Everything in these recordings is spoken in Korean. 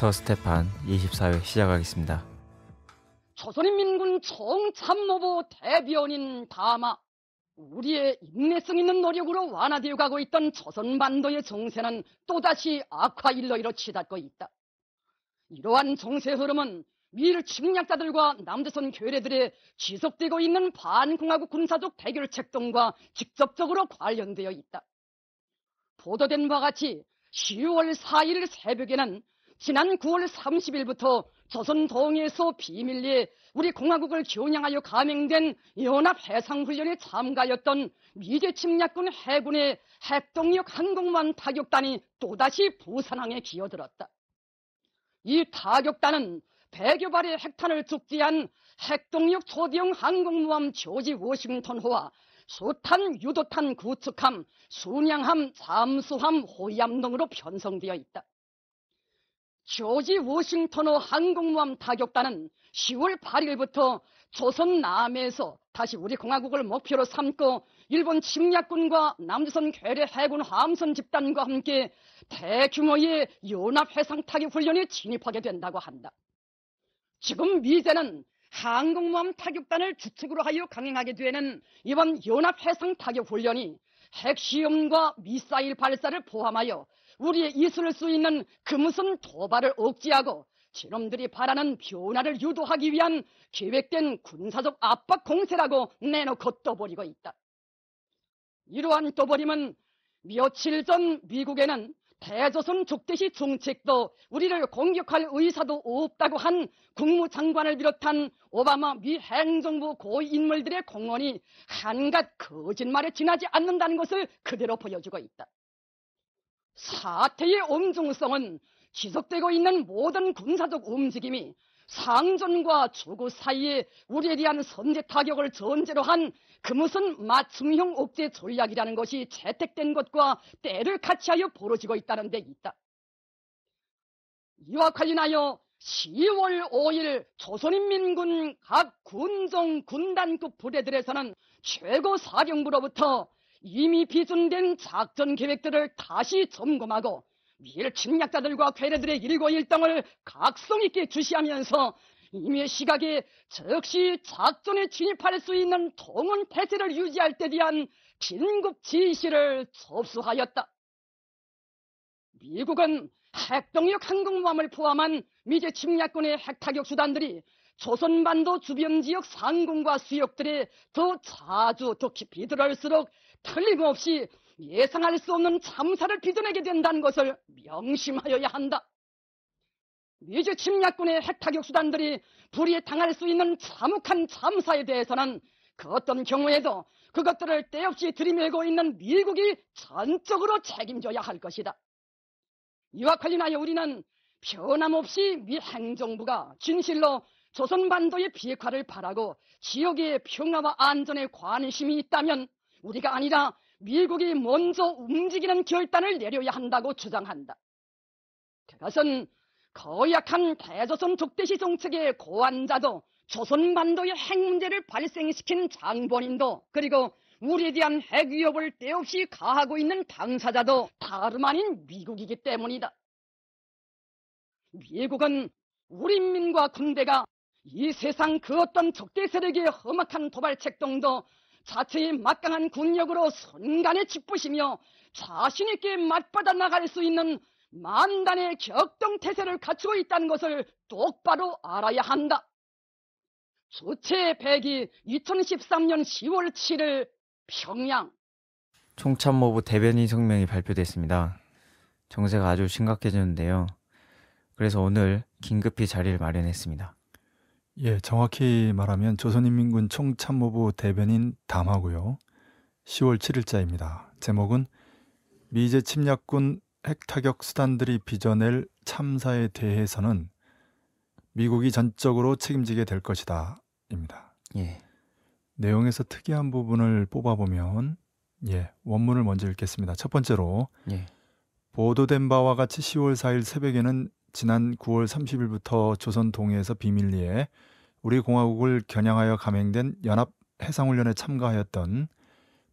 닥터 스테판 24회 시작하겠습니다. 조선인민군 총참모부 대변인 다마 우리의 인내성 있는 노력으로 완화되어 가고 있던 조선반도의 정세는 또다시 악화일로이로 치닫고 있다. 이러한 정세 흐름은 미일 침략자들과 남조선 교례들의 지속되고 있는 반공화국 군사적 대결책 동과 직접적으로 관련되어 있다. 보도된 바와 같이 10월 4일 새벽에는 지난 9월 30일부터 조선 동해에서 비밀리에 우리 공화국을 겨냥하여 감행된 연합해상훈련에 참가였던 미제 침략군 해군의 핵동력 항공모함 타격단이 또다시 부산항에 기어들었다. 이 타격단은 100여 발의 핵탄을 적재한 핵동력 초대형 항공모함 조지 워싱턴호와 수탄, 유도탄 구축함, 순양함, 잠수함, 호위함 등으로 편성되어 있다. 조지 워싱턴의 항공모함 타격단은 10월 8일부터 조선 남해에서 다시 우리 공화국을 목표로 삼고 일본 침략군과 남조선 괴뢰 해군 함선 집단과 함께 대규모의 연합해상타격 훈련에 진입하게 된다고 한다. 지금 미제는 항공모함 타격단을 주축으로 하여 강행하게 되는 이번 연합해상타격 훈련이 핵시험과 미사일 발사를 포함하여 우리의 이슬을 수 있는 그 무슨 도발을 억제하고 지놈들이 바라는 변화를 유도하기 위한 계획된 군사적 압박 공세라고 내놓고 떠버리고 있다. 이러한 떠버림은 며칠 전 미국에는 대조선 적대시 정책도 우리를 공격할 의사도 없다고 한 국무장관을 비롯한 오바마 미 행정부 고위인물들의 공언이 한갓 거짓말에 지나지 않는다는 것을 그대로 보여주고 있다. 사태의 엄중성은 지속되고 있는 모든 군사적 움직임이 상전과 주구 사이에 우리에 대한 선제 타격을 전제로 한 그무슨 맞춤형 억제 전략이라는 것이 채택된 것과 때를 같이하여 벌어지고 있다는 데 있다. 이와 관련하여 10월 5일 조선인민군 각 군종 군단급 부대들에서는 최고 사령부로부터 이미 비준된 작전 계획들을 다시 점검하고 미일 침략자들과 괴뢰들의 일거일당을 각성 있게 주시하면서 이미 시각에 즉시 작전에 진입할 수 있는 동원 태세를 유지할 때 대한 긴급 지시를 접수하였다. 미국은 핵동력 항공모함을 포함한 미제 침략군의 핵타격 수단들이 조선반도 주변 지역 상공과 수역들에 더 자주 더 깊이 들어올수록 틀림없이 예상할 수 없는 참사를 빚어내게 된다는 것을 명심하여야 한다. 미주 침략군의 핵타격 수단들이 불의에 당할 수 있는 참혹한 참사에 대해서는 그 어떤 경우에도 그것들을 때없이 들이밀고 있는 미국이 전적으로 책임져야 할 것이다. 이와 관련하여 우리는 변함없이 미 행정부가 진실로 조선반도의 비핵화를 바라고 지역의 평화와 안전에 관심이 있다면 우리가 아니라 미국이 먼저 움직이는 결단을 내려야 한다고 주장한다. 그것은 거약한 대조선 독대시 정책의 고안자도 조선 반도의 핵 문제를 발생시킨 장본인도 그리고 우리에 대한 핵 위협을 때없이 가하고 있는 당사자도 다름 아닌 미국이기 때문이다. 미국은 우리 민과 군대가 이 세상 그 어떤 적대 세력의 험악한 도발책동도 자체의 막강한 국력으로 순간에 짓부시며 자신있게 맞받아 나갈 수 있는 만단의 격동태세를 갖추고 있다는 것을 똑바로 알아야 한다. 주체 백이 2013년 10월 7일 평양 총참모부 대변인 성명이 발표됐습니다. 정세가 아주 심각해졌는데요. 그래서 오늘 긴급히 자리를 마련했습니다. 예, 정확히 말하면 조선인민군 총참모부 대변인 담하고요. 10월 7일자입니다. 제목은 미제 침략군 핵타격 수단들이 빚어낼 참사에 대해서는 미국이 전적으로 책임지게 될 것이다. 입니다. 예. 내용에서 특이한 부분을 뽑아보면 예, 원문을 먼저 읽겠습니다. 첫 번째로 예. 보도된 바와 같이 10월 4일 새벽에는 지난 9월 30일부터 조선 동해에서 비밀리에 우리 공화국을 겨냥하여 감행된 연합 해상훈련에 참가하였던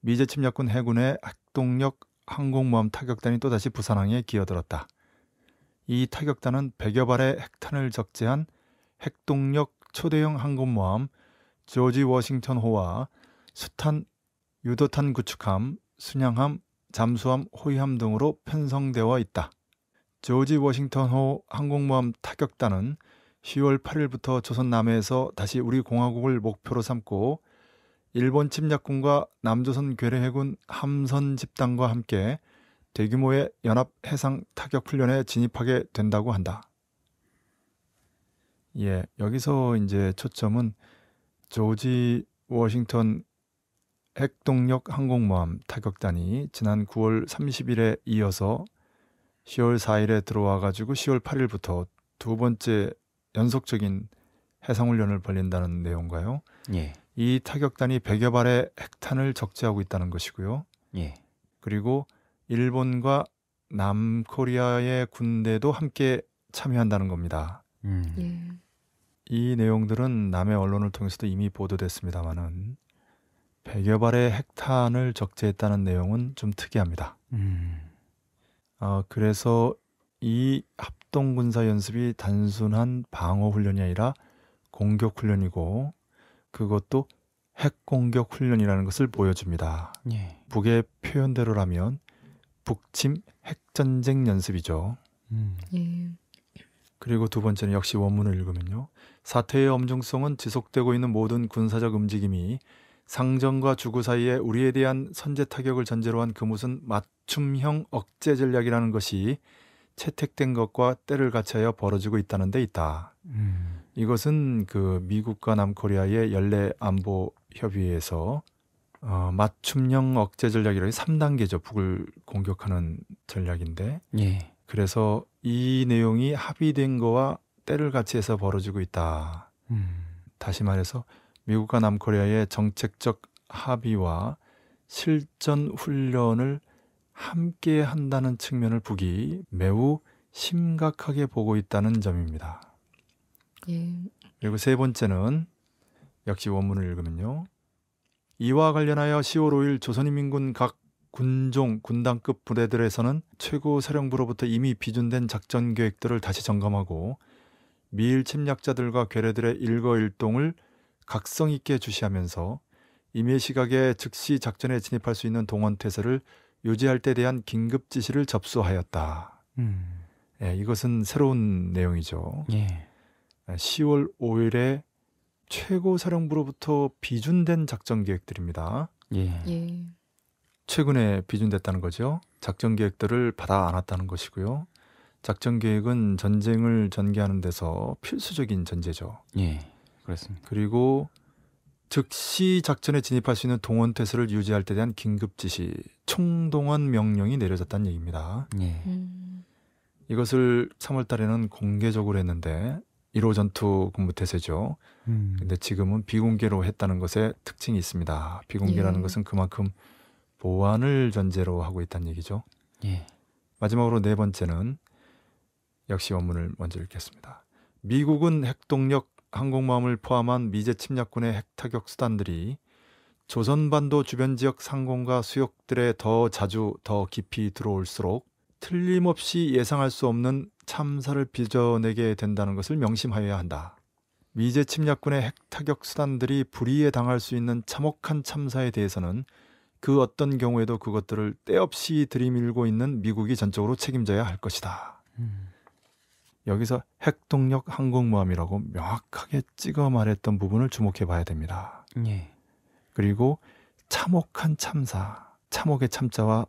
미제 침략군 해군의 핵동력 항공모함 타격단이 또다시 부산항에 기어들었다. 이 타격단은 100여 발의 핵탄을 적재한 핵동력 초대형 항공모함 조지 워싱턴호와 수탄, 유도탄 구축함, 순양함, 잠수함, 호위함 등으로 편성되어 있다. 조지 워싱턴호 항공모함 타격단은 10월 8일부터 조선 남해에서 다시 우리 공화국을 목표로 삼고 일본 침략군과 남조선 괴뢰해군 함선 집단과 함께 대규모의 연합 해상 타격 훈련에 진입하게 된다고 한다. 예, 여기서 이제 초점은 조지 워싱턴 핵동력 항공모함 타격단이 지난 9월 30일에 이어서 10월 4일에 들어와 가지고 10월 8일부터 두 번째 연속적인 해상훈련을 벌린다는 내용과요 예. 이 타격단이 100여 발의 핵탄을 적재하고 있다는 것이고요. 예. 그리고 일본과 남코리아의 군대도 함께 참여한다는 겁니다. 음. 예. 이 내용들은 남의 언론을 통해서도 이미 보도됐습니다마는 100여 발의 핵탄을 적재했다는 내용은 좀 특이합니다. 음. 어, 그래서 이 합, 합동군사 연습이 단순한 방어 훈련이 아니라 공격 훈련이고 그것도 핵 공격 훈련이라는 것을 보여줍니다. 예. 북의 표현대로라면 북침 핵 전쟁 연습이죠. 음. 예. 그리고 두 번째는 역시 원문을 읽으면요. 사태의 엄중성은 지속되고 있는 모든 군사적 움직임이 상전과 주구 사이에 우리에 대한 선제 타격을 전제로 한 그무슨 맞춤형 억제 전략이라는 것이 채택된 것과 때를 같이하여 벌어지고 있다는 데 있다. 음. 이것은 그 미국과 남코리아의 연례 안보 협의에서 어, 맞춤형 억제 전략이라는 3단계죠. 북을 공격하는 전략인데. 예. 그래서 이 내용이 합의된 거와 때를 같이 해서 벌어지고 있다. 음. 다시 말해서 미국과 남코리아의 정책적 합의와 실전 훈련을 함께 한다는 측면을 북이 매우 심각하게 보고 있다는 점입니다. 예. 그리고 세 번째는 역시 원문을 읽으면요. 이와 관련하여 10월 5일 조선인민군 각 군종, 군단급 부대들에서는 최고 사령부로부터 이미 비준된 작전 계획들을 다시 점검하고 미일 침략자들과 괴뢰들의 일거일동을 각성 있게 주시하면서 임의 시각에 즉시 작전에 진입할 수 있는 동원 태세를 유지할때 대한 긴급 지시를 접수하였다. 음. 예, 이것은 새로운 내용이죠. 예. 10월 예, 5일에 최고사령부로부터 비준된 작전 계획들입니다. 예. 예. 최근에 비준됐다는 거죠. 작전 계획들을 받아 안았다는 것이고요. 작전 계획은 전쟁을 전개하는 데서 필수적인 전제죠. 예. 그렇습니다. 그리고 즉시 작전에 진입할 수 있는 동원 태세를 유지할 때 대한 긴급 지시, 총동원 명령이 내려졌다는 얘기입니다. 예. 음. 이것을 3월 달에는 공개적으로 했는데 1호 전투 군부 태세죠. 음. 근데 지금은 비공개로 했다는 것에 특징이 있습니다. 비공개라는 예. 것은 그만큼 보안을 전제로 하고 있다는 얘기죠. 예. 마지막으로 네 번째는 역시 원문을 먼저 읽겠습니다. 미국은 핵동력 항공모함을 포함한 미제 침략군의 핵타격 수단들이 조선반도 주변 지역 상공과 수역들에 더 자주 더 깊이 들어올수록 틀림없이 예상할 수 없는 참사를 빚어내게 된다는 것을 명심하여야 한다. 미제 침략군의 핵타격 수단들이 불의에 당할 수 있는 참혹한 참사에 대해서는 그 어떤 경우에도 그것들을 때없이 들이밀고 있는 미국이 전적으로 책임져야 할 것이다. 음. 여기서 핵동력 항공모함이라고 명확하게 찍어 말했던 부분을 주목해 봐야 됩니다. 예. 그리고 참혹한 참사, 참혹의 참자와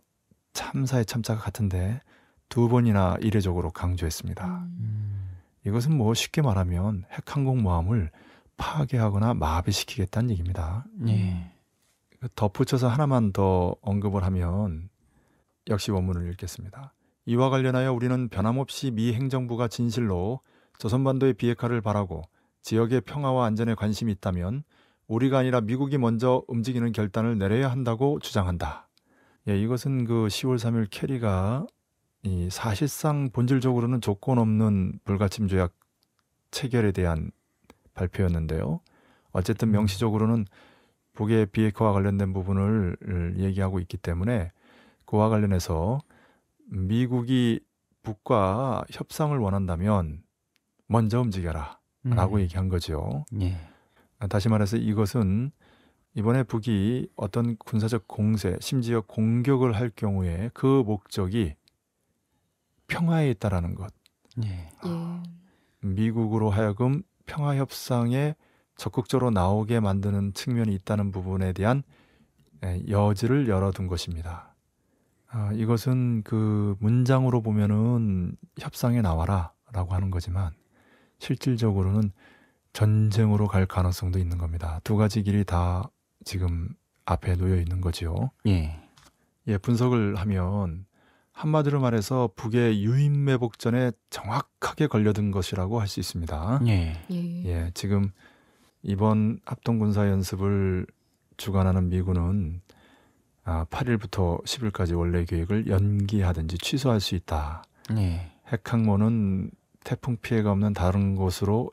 참사의 참자가 같은데 두 번이나 이례적으로 강조했습니다. 음. 이것은 뭐 쉽게 말하면 핵항공모함을 파괴하거나 마비시키겠다는 얘기입니다. 예. 덧붙여서 하나만 더 언급을 하면 역시 원문을 읽겠습니다. 이와 관련하여 우리는 변함없이 미 행정부가 진실로 조선반도의 비핵화를 바라고 지역의 평화와 안전에 관심이 있다면 우리가 아니라 미국이 먼저 움직이는 결단을 내려야 한다고 주장한다. 예, 이것은 그 10월 3일 캐리가 이 사실상 본질적으로는 조건 없는 불가침 조약 체결에 대한 발표였는데요. 어쨌든 명시적으로는 북의 비핵화와 관련된 부분을 얘기하고 있기 때문에 그와 관련해서 미국이 북과 협상을 원한다면 먼저 움직여라. 라고 음. 얘기한 거죠. 예. 다시 말해서 이것은 이번에 북이 어떤 군사적 공세, 심지어 공격을 할 경우에 그 목적이 평화에 있다라는 것. 예. 아, 미국으로 하여금 평화 협상에 적극적으로 나오게 만드는 측면이 있다는 부분에 대한 예, 여지를 열어둔 것입니다. 아, 이것은 그 문장으로 보면은 협상에 나와라라고 하는 거지만 실질적으로는 전쟁으로 갈 가능성도 있는 겁니다. 두 가지 길이 다 지금 앞에 놓여 있는 거지요. 예. 예, 분석을 하면 한마디로 말해서 북의 유인매복전에 정확하게 걸려든 것이라고 할 수 있습니다. 예. 예. 예, 지금 이번 합동군사 연습을 주관하는 미군은 아, 8일부터 10일까지 원래 계획을 연기하든지 취소할 수 있다. 네. 핵항모는 태풍 피해가 없는 다른 곳으로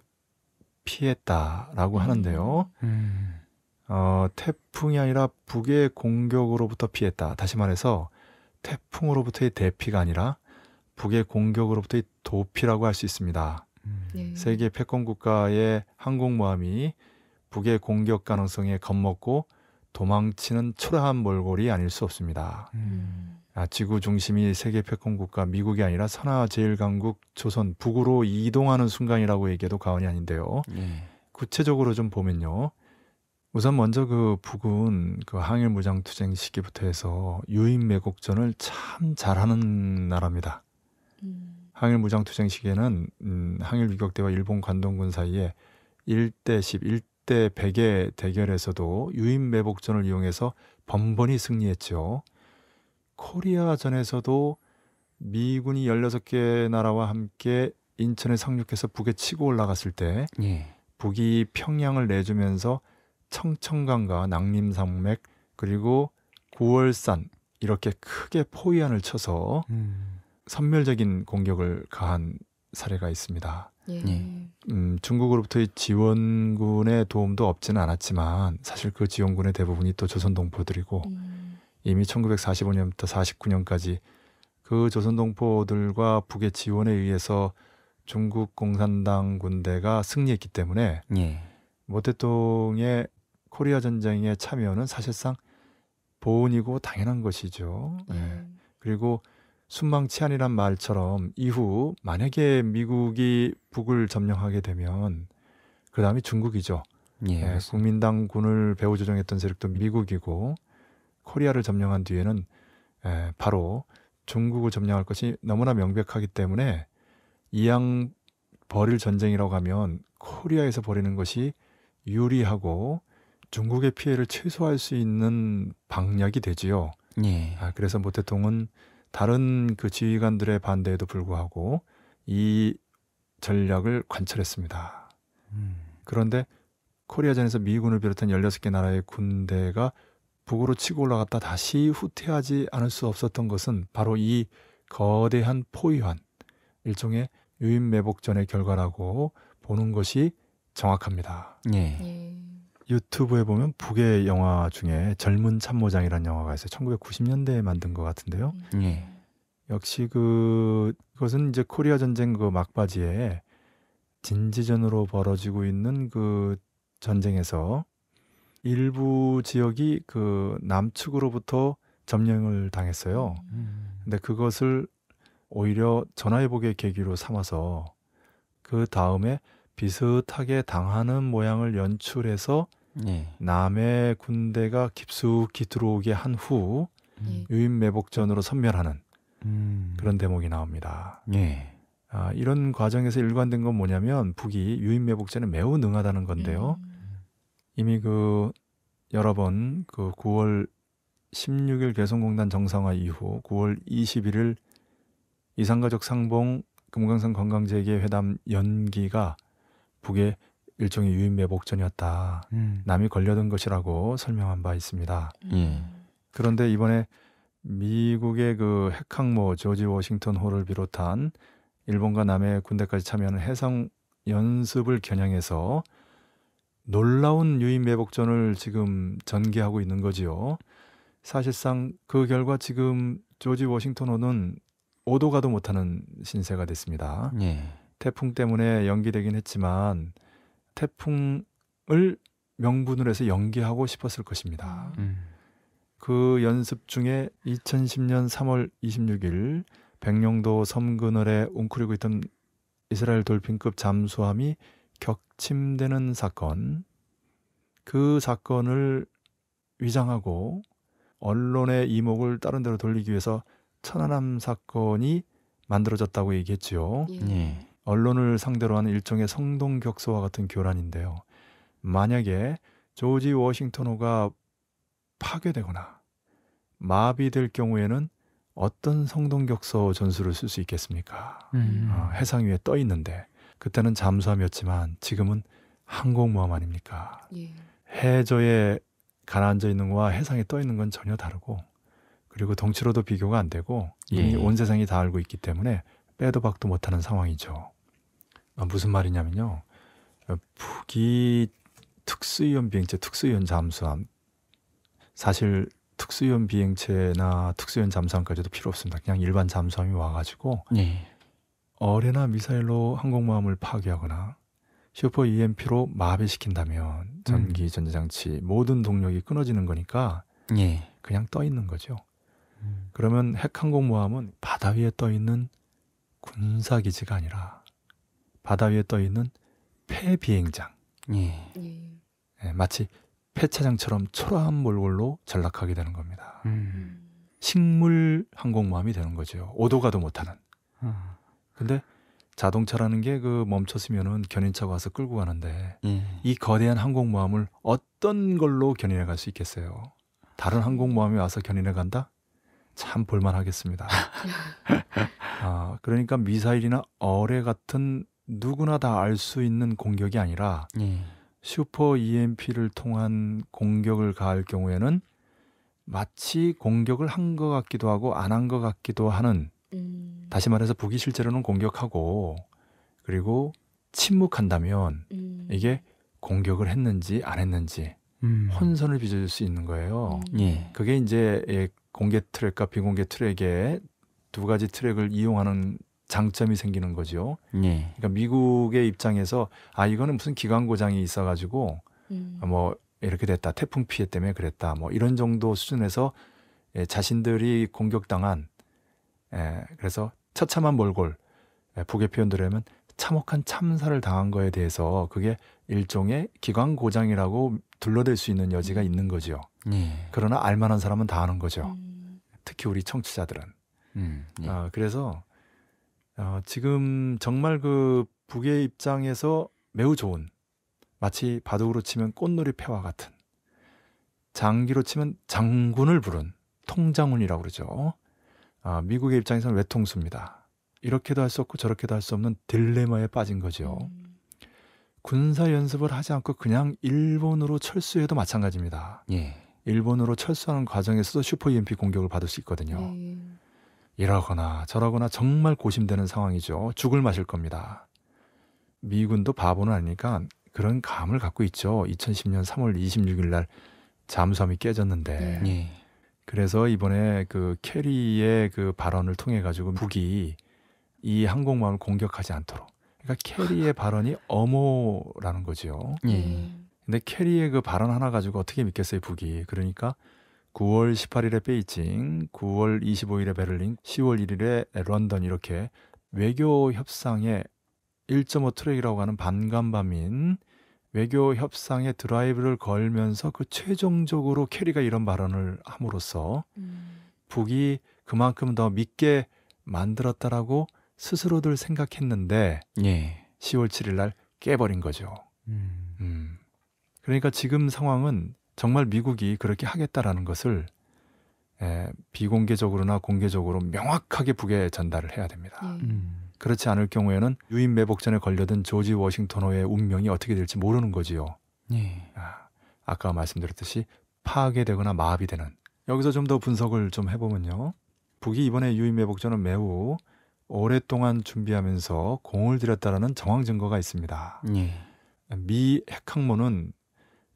피했다라고 음. 하는데요. 음. 어, 태풍이 아니라 북의 공격으로부터 피했다. 다시 말해서 태풍으로부터의 대피가 아니라 북의 공격으로부터의 도피라고 할 수 있습니다. 음. 예. 세계 패권 국가의 항공모함이 북의 공격 가능성에 겁먹고 도망치는 초라한 몰골이 아닐 수 없습니다. 음. 아, 지구 중심이 세계 패권국가 미국이 아니라 선하 제일강국 조선 북으로 이동하는 순간이라고 얘기해도 과언이 아닌데요. 예. 구체적으로 좀 보면요. 우선 먼저 그 북은 그 항일 무장 투쟁 시기부터 해서 유인 매국전을 참 잘하는 나라입니다. 음. 항일 무장 투쟁 시기에는 음, 항일 유격대와 일본 관동군 사이에 1대 10, 20대 백의 대결에서도 유인 매복전을 이용해서 번번이 승리했죠. 코리아전에서도 미군이 16개 나라와 함께 인천에 상륙해서 북에 치고 올라갔을 때 예. 북이 평양을 내주면서 청천강과 낭림산맥 그리고 구월산 이렇게 크게 포위안을 쳐서 음. 선멸적인 공격을 가한 사례가 있습니다. 예. 예. 음, 중국으로부터의 지원군의 도움도 없지는 않았지만 사실 그 지원군의 대부분이 또 조선 동포들이고 음. 이미 1945년부터 49년까지 그 조선 동포들과 북의 지원에 의해서 중국 공산당 군대가 승리했기 때문에 예. 모태통의 코리아 전쟁에 참여는 사실상 보은이고 당연한 것이죠. 예. 예. 그리고 순망치 안이란 말처럼 이후 만약에 미국이 북을 점령하게 되면 그 다음이 중국이죠. 예, 예, 국민당 군을 배후 조정했던 세력도 미국이고 코리아를 점령한 뒤에는 예, 바로 중국을 점령할 것이 너무나 명백하기 때문에 이양 버릴 전쟁이라고 하면 코리아에서 벌이는 것이 유리하고 중국의 피해를 최소화할 수 있는 방역이 되지요. 예. 아, 그래서 모태통은 다른 그 지휘관들의 반대에도 불구하고 이 전략을 관철했습니다. 음. 그런데 코리아전에서 미군을 비롯한 16개 나라의 군대가 북으로 치고 올라갔다 다시 후퇴하지 않을 수 없었던 것은 바로 이 거대한 포위환, 일종의 유인 매복전의 결과라고 보는 것이 정확합니다. 예. 예. 유튜브에 보면 북의 영화 중에 젊은 참모장이라는 영화가 있어요. 1990년대에 만든 것 같은데요. 음. 예. 역시 그 그것은 이제 코리아 전쟁 그 막바지에 진지전으로 벌어지고 있는 그 전쟁에서 일부 지역이 그 남측으로부터 점령을 당했어요. 음. 근데 그것을 오히려 전화해보게 계기로 삼아서 그 다음에 비슷하게 당하는 모양을 연출해서 예. 남의 군대가 깊숙이 들어오게 한후 음. 예. 유인 매복전으로 선멸하는 음. 그런 대목이 나옵니다. 예. 아, 이런 과정에서 일관된 건 뭐냐면 북이 유인 매복전에 매우 능하다는 건데요. 음. 이미 그 여러 번 그 9월 16일 개성공단 정상화 이후 9월 21일 이상가족 상봉 금강산 관광재개 회담 연기가 북의 일종의 유인매복전이었다 음. 남이 걸려든 것이라고 설명한 바 있습니다. 예. 그런데 이번에 미국의 그 핵항모 조지 워싱턴 호를 비롯한 일본과 남해 군대까지 참여하는 해상 연습을 겨냥해서 놀라운 유인 매복전을 지금 전개하고 있는 거지요. 사실상 그 결과 지금 조지 워싱턴호는 오도 가도 못하는 신세가 됐습니다. 예. 태풍 때문에 연기되긴 했지만 태풍을 명분으로 해서 연기하고 싶었을 것입니다. 음. 음. 그 연습 중에 2010년 3월 26일 백령도 섬근월에 웅크리고 있던 이스라엘 돌핀급 잠수함이 격침되는 사건 그 사건을 위장하고 언론의 이목을 다른 데로 돌리기 위해서 천안함 사건이 만들어졌다고 얘기했지요. 예. 예. 언론을 상대로 하는 일종의 성동격소와 같은 교란인데요. 만약에 조지 워싱턴호가 파괴되거나 마비될 경우에는 어떤 성동격서 전술을 쓸 수 있겠습니까? 음. 어, 해상 위에 떠 있는데 그때는 잠수함이었지만 지금은 항공모함 아닙니까? 예. 해저에 가라앉아 있는 거와 해상에 떠 있는 건 전혀 다르고 그리고 덩치로도 비교가 안 되고 예. 온 세상이 다 알고 있기 때문에 빼도 박도 못하는 상황이죠. 아, 무슨 말이냐면요. 북이 어, 특수위험 비행체, 특수위험 잠수함. 사실 특수위험 비행체나 특수위험 잠수함까지도 필요 없습니다. 그냥 일반 잠수함이 와가지고 네. 어뢰나 미사일로 항공모함을 파괴하거나 슈퍼 EMP로 마비시킨다면 전기 음. 전자 장치 모든 동력이 끊어지는 거니까 네. 그냥 떠 있는 거죠. 음. 그러면 핵 항공모함은 바다 위에 떠 있는 군사 기지가 아니라 바다 위에 떠 있는 폐 비행장. 예. 예. 예 마치 폐차장처럼 초라한 몰골로 전락하게 되는 겁니다. 음. 식물 항공모함이 되는 거죠. 오도 가도 못하는. 아. 근데 자동차라는 게 그 멈췄으면은 견인차가 와서 끌고 가는데 예. 이 거대한 항공모함을 어떤 걸로 견인해 갈 수 있겠어요? 다른 항공모함이 와서 견인해 간다? 참 볼만하겠습니다. 아, 그러니까 미사일이나 어뢰 같은 누구나 다 알 수 있는 공격이 아니라 예. 슈퍼 EMP를 통한 공격을 가할 경우에는 마치 공격을 한 것 같기도 하고 안 한 것 같기도 하는 음. 다시 말해서 북이 실제로는 공격하고 그리고 침묵한다면 음. 이게 공격을 했는지 안 했는지 음. 혼선을 빚어줄 수 있는 거예요. 음. 예. 그게 이제 예, 공개 트랙과 비공개 트랙의 두 가지 트랙을 이용하는 장점이 생기는 거죠. 예. 그러니까 미국의 입장에서 아 이거는 무슨 기관 고장이 있어가지고 음. 뭐 이렇게 됐다 태풍 피해 때문에 그랬다 뭐 이런 정도 수준에서 예, 자신들이 공격당한 예, 그래서 처참한 몰골 예, 북의 표현들로 하면 참혹한 참사를 당한 거에 대해서 그게 일종의 기관 고장이라고 둘러댈 수 있는 여지가 음. 있는 거죠. 예. 그러나 알만한 사람은 다 아는 거죠. 음. 특히 우리 청취자들은. 음, 예. 아, 그래서 어 지금 정말 그 북의 입장에서 매우 좋은 마치 바둑으로 치면 꽃놀이 패와 같은 장기로 치면 장군을 부른 통장군이라고 그러죠. 아, 미국의 입장에서는 외통수입니다. 이렇게도 할 수 없고 저렇게도 할 수 없는 딜레마에 빠진 거죠. 음. 군사 연습을 하지 않고 그냥 일본으로 철수해도 마찬가지입니다. 예. 일본으로 철수하는 과정에서도 슈퍼 EMP 공격을 받을 수 있거든요. 음. 이러거나 저러거나 정말 고심되는 상황이죠. 죽을 맛일 겁니다. 미군도 바보는 아니니까 그런 감을 갖고 있죠. 2010년 3월 26일 날 잠수함이 깨졌는데. 네. 예. 그래서 이번에 그 캐리의 그 발언을 통해 가지고 북이 이 항공모함을 공격하지 않도록. 그러니까 캐리의 발언이 어모라는 거지요. 네. 근데 캐리의 그 발언 하나 가지고 어떻게 믿겠어요, 북이. 그러니까 9월 18일에 베이징, 9월 25일에 베를린, 10월 1일에 런던 이렇게 외교 협상의 1.5 트랙이라고 하는 반감밤인 외교 협상의 드라이브를 걸면서 그 최종적으로 캐리가 이런 발언을 함으로써 음. 북이 그만큼 더 믿게 만들었다라고 스스로들 생각했는데 예. 10월 7일 날 깨버린 거죠. 음. 음. 그러니까 지금 상황은 정말 미국이 그렇게 하겠다라는 것을 에, 예, 비공개적으로나 공개적으로 명확하게 북에 전달을 해야 됩니다. 예. 음. 그렇지 않을 경우에는 유인 매복전에 걸려든 조지 워싱턴호의 운명이 어떻게 될지 모르는 거지요. 예. 아, 아까 말씀드렸듯이 파괴되거나 마비 되는. 여기서 좀 더 분석을 좀 해보면요. 북이 이번에 유인 매복전은 매우 오랫동안 준비하면서 공을 들였다라는 정황 증거가 있습니다. 예. 미핵학문은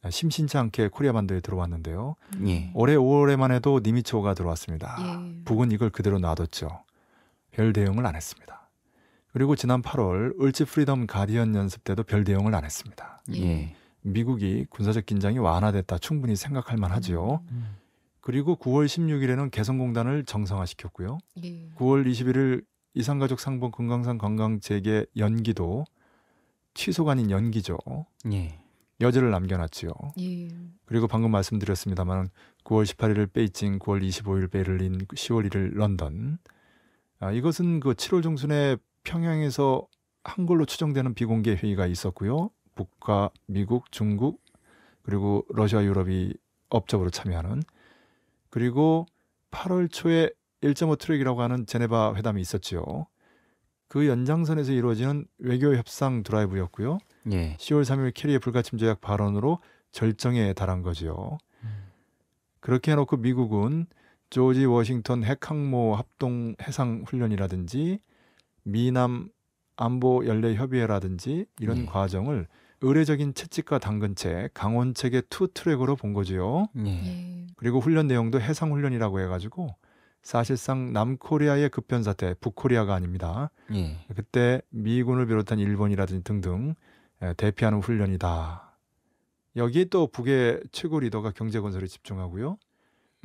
심신치 않게 코리아 반도에 들어왔는데요. 예. 올해 5월에만 해도 니미초가 들어왔습니다. 예. 북은 이걸 그대로 놔뒀죠. 별 대응을 안 했습니다. 그리고 지난 8월 을지 프리덤 가디언 연습 때도 별 대응을 안 했습니다. 예. 예. 미국이 군사적 긴장이 완화됐다 충분히 생각할 만하지요. 음, 음. 그리고 9월 16일에는 개성공단을 정상화시켰고요. 9월 예. 21일 이산가족 상봉 금강산 관광재개 연기도 취소가 아닌 연기죠. 예. 여지를 남겨놨지요. 예. 그리고 방금 말씀드렸습니다만 9월 18일 베이징, 9월 25일 베를린, 10월 1일 런던. 아, 이것은 그 7월 중순에 평양에서 한글로 추정되는 비공개 회의가 있었고요. 북과 미국, 중국 그리고 러시아 유럽이 업적으로 참여하는 그리고 8월 초에 1.5 트랙이라고 하는 제네바 회담이 있었지요. 그 연장선에서 이루어지는 외교 협상 드라이브였고요. 예. 10월 3일 캐리의 불가침 제약 발언으로 절정에 달한 거지요. 그렇게 해놓고 미국은 조지 워싱턴 핵항모 합동 해상 훈련이라든지 미남 안보 연례 협의회라든지 이런 예. 과정을 의례적인 채찍과 당근채 강원책의 투 트랙으로 본 거지요. 예. 예. 그리고 훈련 내용도 해상 훈련이라고 해가지고 사실상 남코리아의 급변 사태, 북코리아가 아닙니다. 예. 그때 미군을 비롯한 일본이라든지 등등 예, 대피하는 훈련이다. 여기에 또 북의 최고 리더가 경제 건설에 집중하고요.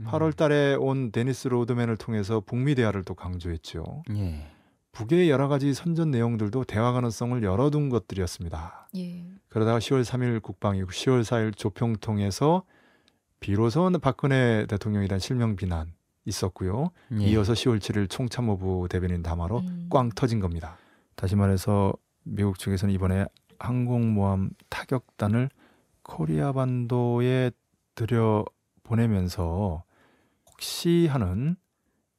음. 8월 달에 온 데니스 로드맨을 통해서 북미 대화를 또 강조했죠. 예. 북의 여러 가지 선전 내용들도 대화 가능성을 열어둔 것들이었습니다. 예. 그러다가 10월 3일 국방이고 10월 4일 조평통에서 비로소 박근혜 대통령에 대한 실명 비난 있었고요. 예. 이어서 10월 7일 총참모부 대변인 담화로 음. 꽝 터진 겁니다. 다시 말해서 미국 측에서는 이번에 항공모함 타격단을 코리아 반도에 들여 보내면서 혹시 하는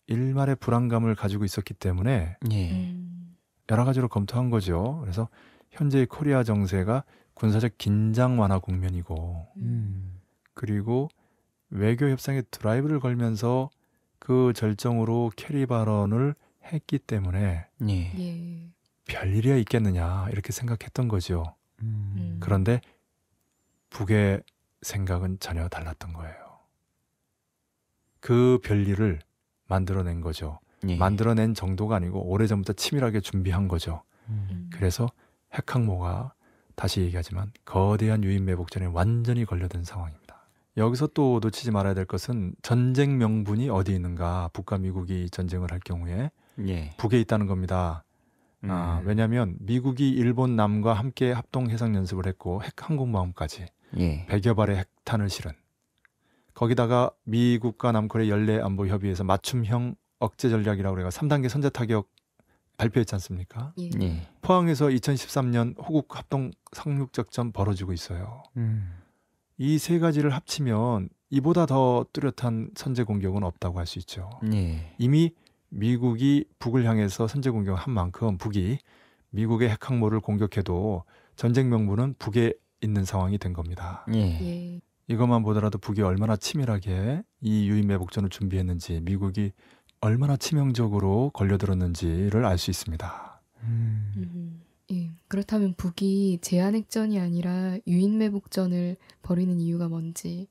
일말의 불안감을 가지고 있었기 때문에 예. 음. 여러 가지로 검토한 거죠. 그래서 현재의 코리아 정세가 군사적 긴장 완화 국면이고 음. 그리고 외교 협상에 드라이브를 걸면서 그 절정으로 캐리 발언을 했기 때문에 예. 예. 별일이야 있겠느냐 이렇게 생각했던 거지요. 음. 음. 그런데 북의 생각은 전혀 달랐던 거예요. 그 별일을 만들어낸 거죠. 예. 만들어낸 정도가 아니고 오래전부터 치밀하게 준비한 거죠. 음. 음. 그래서 핵항모가 다시 얘기하지만 거대한 유인 매복전에 완전히 걸려든 상황입니다. 여기서 또 놓치지 말아야 될 것은 전쟁 명분이 어디 있는가 북과 미국이 전쟁을 할 경우에 예. 북에 있다는 겁니다. 음. 아, 왜냐하면 미국이 일본 남과 함께 합동 해상 연습을 했고 핵 항공모함까지 예. 100여 발의 핵탄을 실은 거기다가 미국과 남코리아 연례 안보 협의에서 맞춤형 억제 전략이라고 그래가 3단계 선제 타격 발표했지 않습니까? 예. 예. 포항에서 2013년 호국 합동 상륙 작전 벌어지고 있어요. 음. 이세 가지를 합치면 이보다 더 뚜렷한 선제 공격은 없다고 할 수 있죠. 예. 이미 미국이 북을 향해서 선제 공격한 만큼 북이 미국의 핵항모를 공격해도 전쟁 명분은 북에 있는 상황이 된 겁니다. 예. 예. 이것만 보더라도 북이 얼마나 치밀하게 이 유인매 복전을 준비했는지 미국이 얼마나 치명적으로 걸려들었는지를 알 수 있습니다. 음. 음. 예. 그렇다면 북이 제한핵전이 아니라 유인매 복전을 벌이는 이유가 뭔지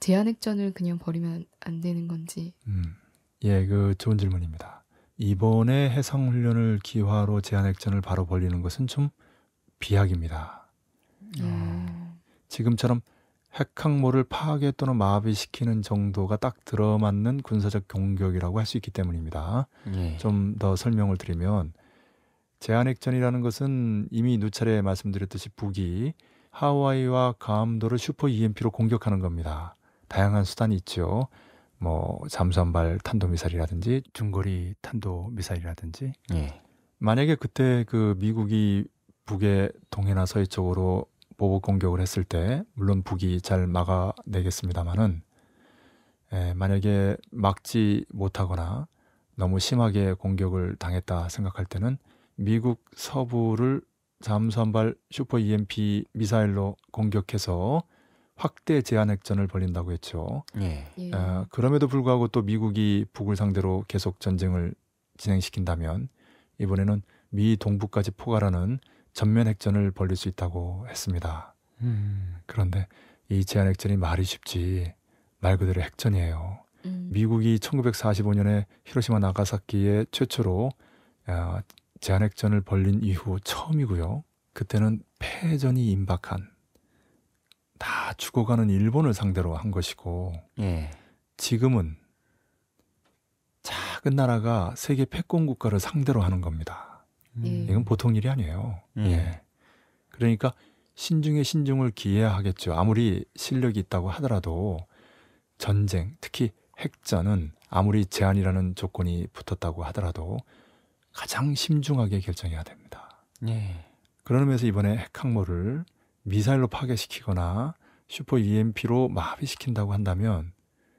제한핵전을 그냥 버리면 안 되는 건지 음. 예, 그 좋은 질문입니다. 이번에 해상 훈련을 기화로 제한 액전을 바로 벌리는 것은 좀 비약입니다. 음. 아, 지금처럼 핵 항모를 파괴 또는 마비시키는 정도가 딱 들어맞는 군사적 공격이라고 할 수 있기 때문입니다. 예. 좀더 설명을 드리면 제한액전이라는 것은 이미 누차례 말씀드렸듯이 북이 하와이와 가함도를 슈퍼 EMP로 공격하는 겁니다. 다양한 수단이 있죠. 뭐 잠수함발 탄도미사일이라든지 중거리 탄도미사일이라든지 예. 만약에 그때 그 미국이 북의 동해나 서해 쪽으로 보복 공격을 했을 때 물론 북이 잘 막아내겠습니다마는 에, 예, 만약에 막지 못하거나 너무 심하게 공격을 당했다 생각할 때는 미국 서부를 잠수함발 슈퍼 EMP 미사일로 공격해서 확대 제한 핵전을 벌린다고 했죠. 예. 예. 어, 그럼에도 불구하고 또 미국이 북을 상대로 계속 전쟁을 진행시킨다면 이번에는 미동북까지 포괄하는 전면 핵전을 벌릴 수 있다고 했습니다. 음. 그런데 이 제한 핵전이 말이 쉽지 말 그대로 핵전이에요. 음. 미국이 1945년에 히로시마 나가사키에 최초로 어, 제한 핵전을 벌린 이후 처음이고요. 그때는 패전이 임박한 다 죽어가는 일본을 상대로 한 것이고 예. 지금은 작은 나라가 세계 패권 국가를 상대로 하는 겁니다. 음. 예. 이건 보통 일이 아니에요. 음. 예. 그러니까 신중에 신중을 기해야 하겠죠. 아무리 실력이 있다고 하더라도 전쟁, 특히 핵전은 아무리 제한이라는 조건이 붙었다고 하더라도 가장 심중하게 결정해야 됩니다. 예. 그런 의미에서 이번에 핵항모를 미사일로 파괴시키거나 슈퍼 EMP로 마비시킨다고 한다면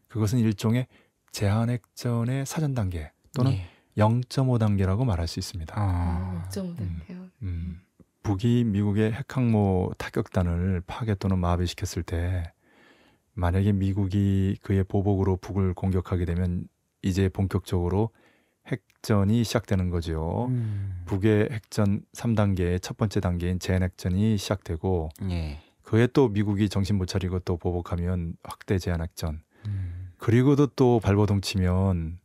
그것은 일종의 제한 핵전의 사전 단계 또는 예. 0.5 단계라고 말할 수 있습니다. 아, 0.5 음. 단계요. 음, 음. 북이 미국의 핵항모 타격단을 파괴 또는 마비시켰을 때 만약에 미국이 그의 보복으로 북을 공격하게 되면 이제 본격적으로 핵전이 시작되는 거지요. 음. 북의 핵전 3단계의 첫 번째 단계인 재한핵전이 시작되고 예. 그에 또 미국이 정신 못 차리고 또 보복하면 확대 제한핵전 음. 그리고도 또 발버둥 치면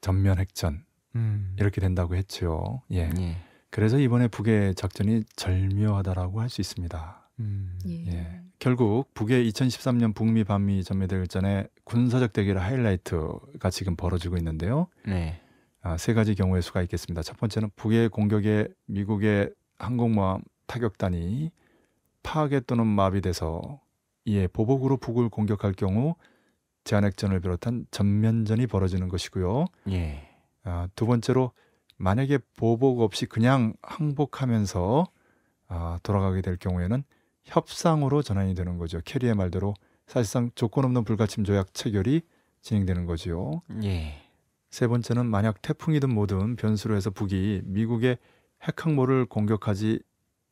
전면 핵전 음. 이렇게 된다고 했지요. 예. 예. 그래서 이번에 북의 작전이 절묘하다라고 할 수 있습니다. 음. 예. 예. 결국 북의 2013년 북미 반미 전매대결전에 군사적 대결 하이라이트가 지금 벌어지고 있는데요. 네. 아, 세 가지 경우의 수가 있겠습니다. 첫 번째는 북의 공격에 미국의 항공모함 타격단이 파괴 또는 마비돼서 이에 보복으로 북을 공격할 경우 제한핵전을 비롯한 전면전이 벌어지는 것이고요. 예. 아, 두 번째로 만약에 보복 없이 그냥 항복하면서 아, 돌아가게 될 경우에는 협상으로 전환이 되는 거죠. 캐리의 말대로 사실상 조건 없는 불가침 조약 체결이 진행되는 거지요. 예. 세 번째는 만약 태풍이든 뭐든 변수로 해서 북이 미국의 핵항모를 공격하지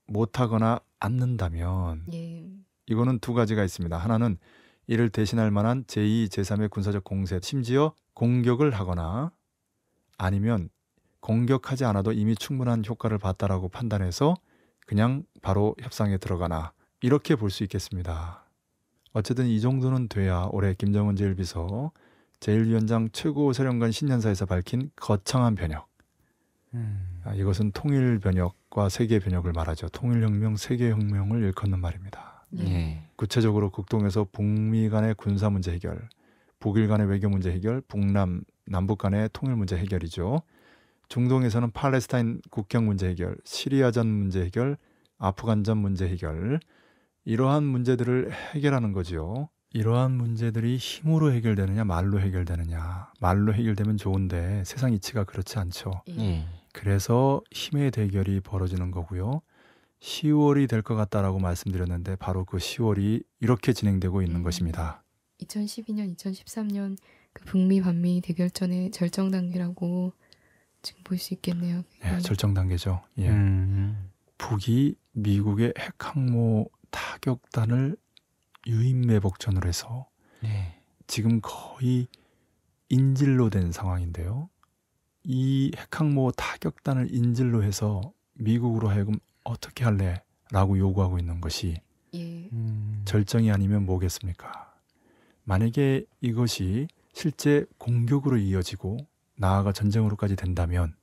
못하거나 않는다면 예. 이거는 두 가지가 있습니다. 하나는 이를 대신할 만한 제2, 제3의 군사적 공세, 심지어 공격을 하거나 아니면 공격하지 않아도 이미 충분한 효과를 봤다라고 판단해서 그냥 바로 협상에 들어가나 이렇게 볼 수 있겠습니다. 어쨌든 이 정도는 돼야 올해 김정은 제일비서 제1위원장 최고사령관 신년사에서 밝힌 거창한 변혁. 음. 아, 이것은 통일 변혁과 세계 변혁을 말하죠. 통일혁명, 세계혁명을 일컫는 말입니다. 네. 예. 구체적으로 국동에서 북미 간의 군사 문제 해결, 북일 간의 외교 문제 해결, 북남, 남북 간의 통일 문제 해결이죠. 중동에서는 팔레스타인 국경 문제 해결, 시리아전 문제 해결, 아프간전 문제 해결, 이러한 문제들을 해결하는 거지요. 이러한 문제들이 힘으로 해결되느냐 말로 해결되느냐 말로 해결되면 좋은데 세상 이치가 그렇지 않죠. 예. 예. 그래서 힘의 대결이 벌어지는 거고요. 10월이 될 것 같다라고 말씀드렸는데 바로 그 10월이 이렇게 진행되고 있는 음. 것입니다. 2012년, 2013년 그 북미 반미 대결전의 절정 단계라고 지금 볼 수 있겠네요. 예, 음. 절정 단계죠. 예. 음. 북이 미국의 핵 항모 타격단을 유인매 복전을 해서 네. 지금 거의 인질로 된 상황인데요. 이 핵항모 타격단을 인질로 해서 미국으로 하여금 어떻게 할래? 라고 요구하고 있는 것이 예. 음. 절정이 아니면 뭐겠습니까? 만약에 이것이 실제 공격으로 이어지고 나아가 전쟁으로까지 된다면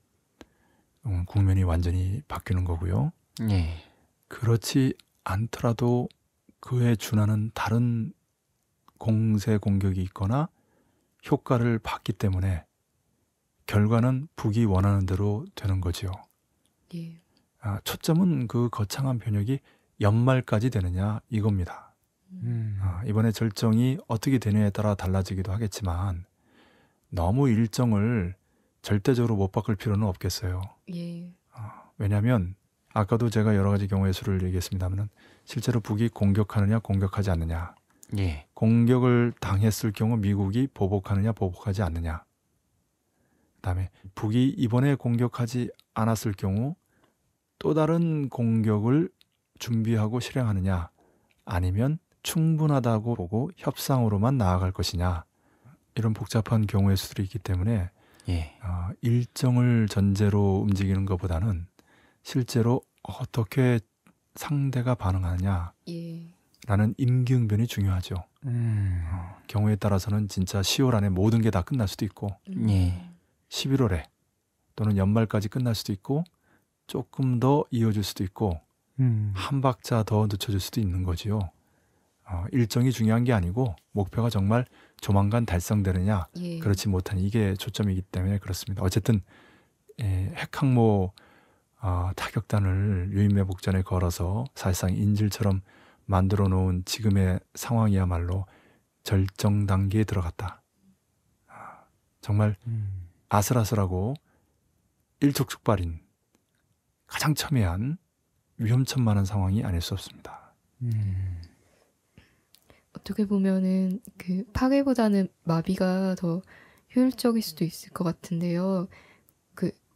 음, 국면이 완전히 바뀌는 거고요. 예. 그렇지 않더라도 그에 준하는 다른 공세 공격이 있거나 효과를 받기 때문에 결과는 북이 원하는 대로 되는 거지요. 예. 아, 초점은 그 거창한 변혁이 연말까지 되느냐 이겁니다. 음. 아, 이번에 절정이 어떻게 되느냐에 따라 달라지기도 하겠지만 너무 일정을 절대적으로 못 바꿀 필요는 없겠어요. 예. 아, 왜냐하면 아까도 제가 여러 가지 경우의 수를 얘기했습니다만은 실제로 북이 공격하느냐 공격하지 않느냐 예. 공격을 당했을 경우 미국이 보복하느냐 보복하지 않느냐 그다음에 북이 이번에 공격하지 않았을 경우 또 다른 공격을 준비하고 실행하느냐 아니면 충분하다고 보고 협상으로만 나아갈 것이냐 이런 복잡한 경우의 수들이 있기 때문에 예. 어, 일정을 전제로 움직이는 것보다는 실제로 어떻게 상대가 반응하느냐라는 예. 임기응변이 중요하죠. 음. 어, 경우에 따라서는 진짜 10월 안에 모든 게 다 끝날 수도 있고 음. 예. 11월에 또는 연말까지 끝날 수도 있고 조금 더 이어질 수도 있고 음. 한 박자 더 늦춰질 수도 있는 거지요. 어, 일정이 중요한 게 아니고 목표가 정말 조만간 달성되느냐 예. 그렇지 못한 이게 초점이기 때문에 그렇습니다. 어쨌든 에, 예, 핵항모 어, 타격단을 유인매 복전에 걸어서 사실상 인질처럼 만들어 놓은 지금의 상황이야말로 절정 단계에 들어갔다. 아, 정말 음. 아슬아슬하고 일촉즉발인 가장 첨예한 위험천만한 상황이 아닐 수 없습니다. 음. 어떻게 보면은 그 파괴보다는 마비가 더 효율적일 수도 있을 것 같은데요.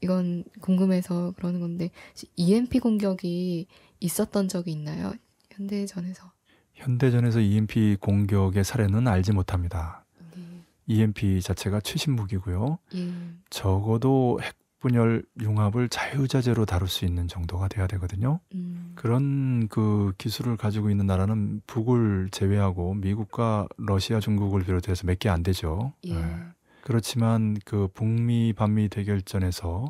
이건 궁금해서 그러는 건데 EMP 공격이 있었던 적이 있나요? 현대전에서. 현대전에서 EMP 공격의 사례는 알지 못합니다. 네. EMP 자체가 최신 무기고요. 예. 적어도 핵 분열 융합을 자유자재로 다룰 수 있는 정도가 돼야 되거든요. 음. 그런 그 기술을 가지고 있는 나라는 북을 제외하고 미국과 러시아, 중국을 비롯해서 몇 개 안 되죠. 예. 네. 그렇지만 그 북미 반미 대결전에서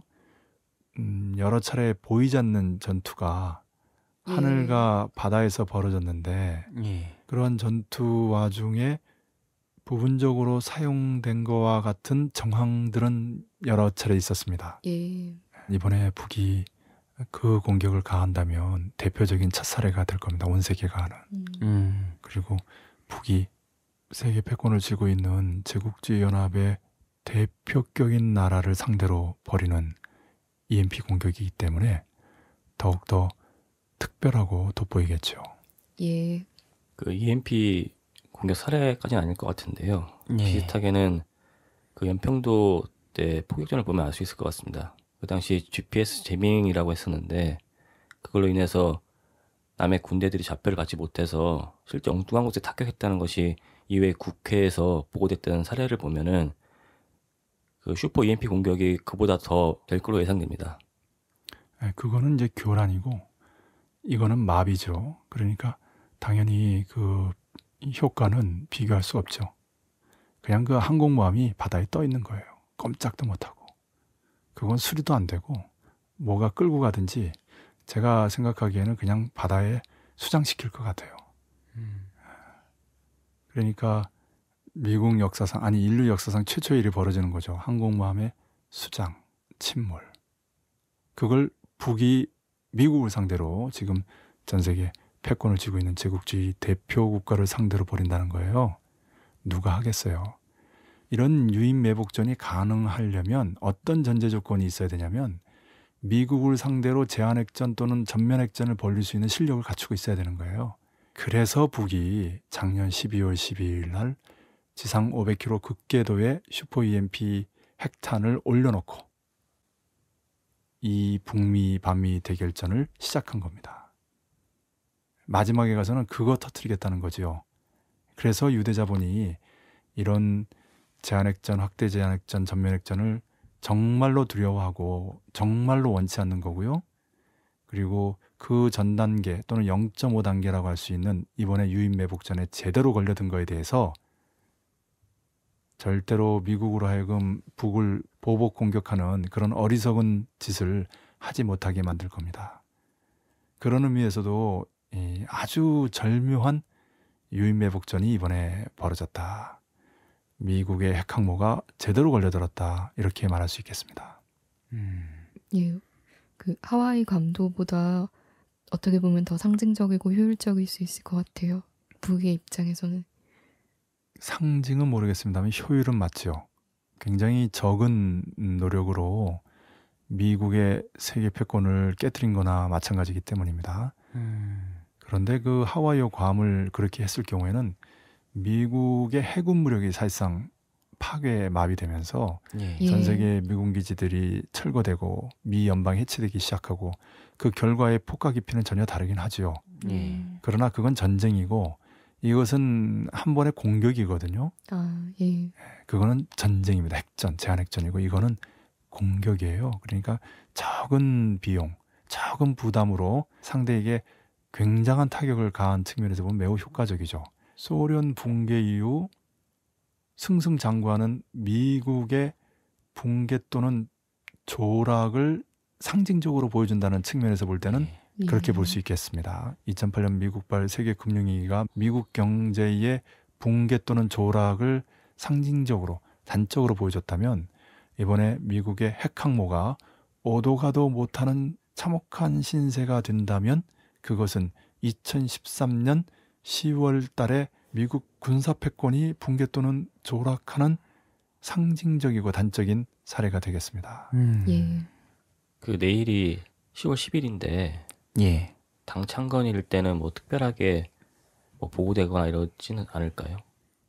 음, 여러 차례 보이지 않는 전투가 예. 하늘과 바다에서 벌어졌는데 예. 그러한 전투 와중에 부분적으로 사용된 거와 같은 정황들은 여러 차례 있었습니다. 예. 이번에 북이 그 공격을 가한다면 대표적인 첫 사례가 될 겁니다. 온 세계가 하는. 음. 그리고 북이 세계 패권을 쥐고 있는 제국주의 연합의 대표격인 나라를 상대로 벌이는 EMP 공격이기 때문에 더욱더 특별하고 돋보이겠죠. 예. 그 EMP 공격 사례까지는 아닐 것 같은데요. 예. 비슷하게는 그 연평도 때 포격전을 보면 알 수 있을 것 같습니다. 그 당시 GPS 재밍이라고 했었는데 그걸로 인해서 남의 군대들이 좌표를 받지 못해서 실제 엉뚱한 곳에 타격했다는 것이 이외 국회에서 보고됐던 사례를 보면은 그 슈퍼 EMP 공격이 그보다 더 될 걸로 예상됩니다. 네, 그거는 이제 교란이고 이거는 마비죠. 그러니까 당연히 그 효과는 비교할 수 없죠. 그냥 그 항공모함이 바다에 떠 있는 거예요. 꼼짝도 못하고. 그건 수리도 안 되고 뭐가 끌고 가든지 제가 생각하기에는 그냥 바다에 수장시킬 것 같아요. 그러니까 미국 역사상 아니 인류 역사상 최초의 일이 벌어지는 거죠. 항공모함의 수장 침몰. 그걸 북이 미국을 상대로 지금 전 세계 패권을 쥐고 있는 제국주의 대표 국가를 상대로 벌인다는 거예요. 누가 하겠어요? 이런 유인 매복전이 가능하려면 어떤 전제 조건이 있어야 되냐면 미국을 상대로 제한핵전 또는 전면핵전을 벌릴 수 있는 실력을 갖추고 있어야 되는 거예요. 그래서 북이 작년 12월 12일 날 지상 500km 극궤도에 슈퍼 EMP 핵탄을 올려놓고 이 북미 반미 대결전을 시작한 겁니다. 마지막에 가서는 그거 터트리겠다는 거지요. 그래서 유대자본이 이런 제한핵전, 확대 제한핵전, 전면핵전을 정말로 두려워하고 정말로 원치 않는 거고요. 그리고 그전 단계 또는 0.5 단계라고 할 수 있는 이번에 유인 매복전에 제대로 걸려든 거에 대해서 절대로 미국으로 하여금 북을 보복 공격하는 그런 어리석은 짓을 하지 못하게 만들 겁니다. 그런 의미에서도 아주 절묘한 유인매복전이 이번에 벌어졌다. 미국의 핵 항모가 제대로 걸려들었다. 이렇게 말할 수 있겠습니다. 음. 예, 그 하와이 감도보다 어떻게 보면 더 상징적이고 효율적일 수 있을 것 같아요. 북의 입장에서는. 상징은 모르겠습니다만 효율은 맞지요. 굉장히 적은 노력으로 미국의 세계 패권을 깨뜨린 거나 마찬가지이기 때문입니다. 음. 그런데 그 하와이어 괌을 그렇게 했을 경우에는 미국의 해군 무력이 사실상 파괴 마비되면서 예. 전 예. 세계 미군 기지들이 철거되고 미 연방 해체되기 시작하고 그 결과의 폭과 깊이는 전혀 다르긴 하지요. 예. 그러나 그건 전쟁이고 이것은 한 번의 공격이거든요. 아, 예. 그거는 전쟁입니다. 핵전, 제한핵전이고 이거는 공격이에요. 그러니까 적은 비용, 적은 부담으로 상대에게 굉장한 타격을 가한 측면에서 보면 매우 효과적이죠. 소련 붕괴 이후 승승장구하는 미국의 붕괴 또는 조락을 상징적으로 보여준다는 측면에서 볼 때는 예. 그렇게 볼수 예. 있겠습니다. 2008년 미국발 세계 금융위기가 미국 경제의 붕괴 또는 조락을 상징적으로 단적으로 보여줬다면 이번에 미국의 핵 항모가 오도 가도 못하는 참혹한 신세가 된다면 그것은 2013년 10월 달에 미국 군사 패권이 붕괴 또는 조락하는 상징적이고 단적인 사례가 되겠습니다. 예. 음. 예. 그 내일이 10월 10일인데 예. 당 창건일 때는 뭐 특별하게 뭐 보고되거나 이러지는 않을까요?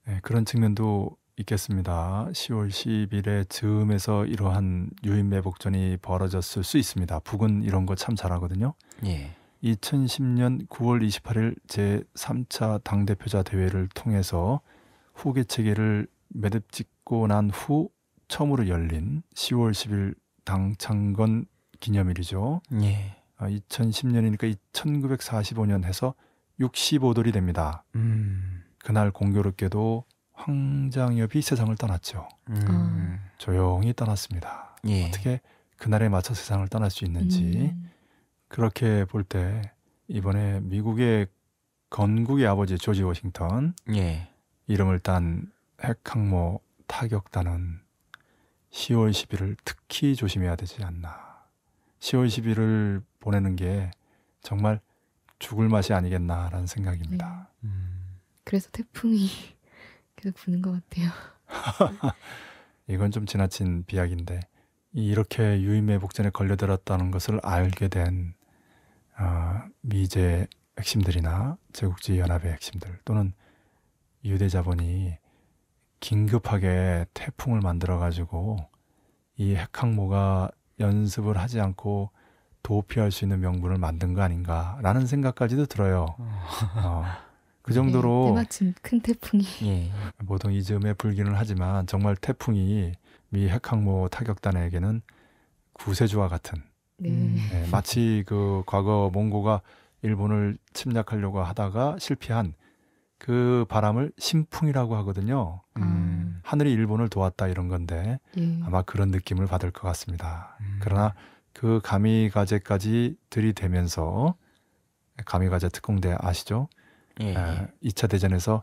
네, 그런 측면도 있겠습니다. 10월 10일에 즈음에서 이러한 유인 매복전이 벌어졌을 수 있습니다. 북은 이런 거 참 잘하거든요. 예. 2010년 9월 28일 제 3차 당 대표자 대회를 통해서 후계 체계를 매듭 짓고 난 후 처음으로 열린 10월 10일 당 창건 기념일이죠. 예. 2010년이니까 아, 1945년 해서 65돌이 됩니다. 음. 그날 공교롭게도 황장엽이 세상을 떠났죠. 음. 아. 조용히 떠났습니다. 예. 어떻게 그날에 맞춰 세상을 떠날 수 있는지 음. 그렇게 볼 때 이번에 미국의 건국의 아버지 조지 워싱턴 예. 이름을 딴 핵항모 타격단은 10월 10일을 특히 조심해야 되지 않나. 10월 10일을 보내는 게 정말 죽을 맛이 아니겠나라는 생각입니다. 네. 음. 그래서 태풍이 계속 부는 것 같아요. 이건 좀 지나친 비약인데 이렇게 유인매 복전에 걸려들었다는 것을 알게 된 어, 미제 핵심들이나 제국주의 연합의 핵심들 또는 유대 자본이 긴급하게 태풍을 만들어 가지고 이 핵항모가 연습을 하지 않고 도피할 수 있는 명분을 만든 거 아닌가라는 생각까지도 들어요. 어, 어. 그 정도로 네, 마침 큰 태풍이 예. 보통 이 즈음에 불기는 하지만 정말 태풍이 미 핵항모 타격단에게는 구세주와 같은 네. 예, 마치 그 과거 몽고가 일본을 침략하려고 하다가 실패한 그 바람을 신풍이라고 하거든요. 음. 음. 하늘이 일본을 도왔다 이런 건데 예. 아마 그런 느낌을 받을 것 같습니다. 음. 그러나 그 가미가제까지 들이대면서 가미가제 특공대 아시죠? 예. 에, 2차 예. 대전에서